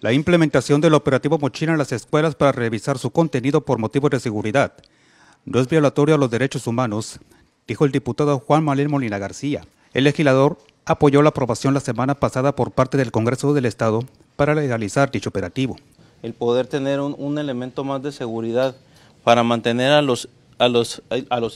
la implementación del operativo mochina en las escuelas para revisar su contenido por motivos de seguridad no es violatorio a los derechos humanos, dijo el diputado Juan Manuel Molina García. El legislador apoyó la aprobación la semana pasada por parte del Congreso del Estado para legalizar dicho operativo. El poder tener un, elemento más de seguridad para mantener a los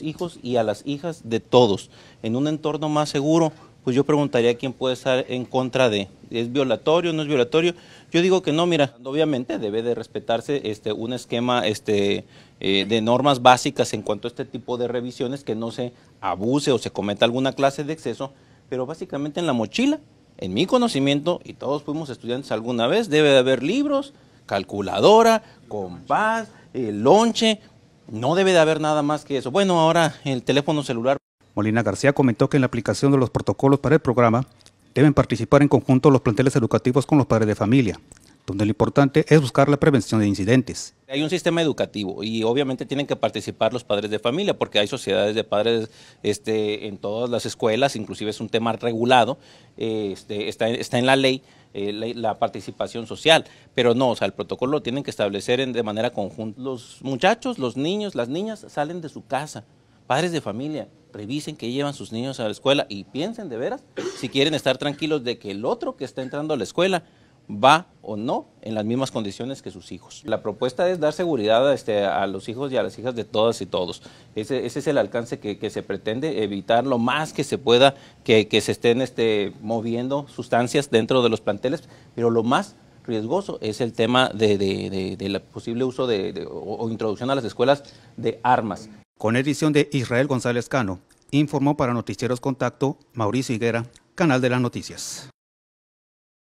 hijos y a las hijas de todos en un entorno más seguro pues yo preguntaría quién puede estar en contra de. ¿Es violatorio? ¿No es violatorio? Yo digo que no, mira, obviamente debe de respetarse este, un esquema este, eh, de normas básicas en cuanto a este tipo de revisiones, que no se abuse o se cometa alguna clase de exceso, pero básicamente en la mochila, en mi conocimiento, y todos fuimos estudiantes alguna vez, debe de haber libros, calculadora, compás, eh, lonche, no debe de haber nada más que eso. Bueno, ahora el teléfono celular. Molina García comentó que en la aplicación de los protocolos para el programa deben participar en conjunto los planteles educativos con los padres de familia, donde lo importante es buscar la prevención de incidentes. Hay un sistema educativo y obviamente tienen que participar los padres de familia porque hay sociedades de padres este, en todas las escuelas, inclusive es un tema regulado, eh, este, está, en la ley. Eh, la, participación social. Pero no, o sea, el protocolo lo tienen que establecer en, de manera conjunta. Los muchachos, los niños, las niñas salen de su casa, padres de familia, revisen que llevan sus niños a la escuela y piensen de veras si quieren estar tranquilos de que el otro que está entrando a la escuela va o no en las mismas condiciones que sus hijos. La propuesta es dar seguridad a, este, a los hijos y a las hijas de todas y todos. Ese, es el alcance que, se pretende, evitar lo más que se pueda que, se estén este, moviendo sustancias dentro de los planteles, pero lo más riesgoso es el tema del de, posible uso de, o introducción a las escuelas de armas. Con edición de Israel González Cano, informó para Noticieros Contacto Mauricio Higuera, Canal de las Noticias.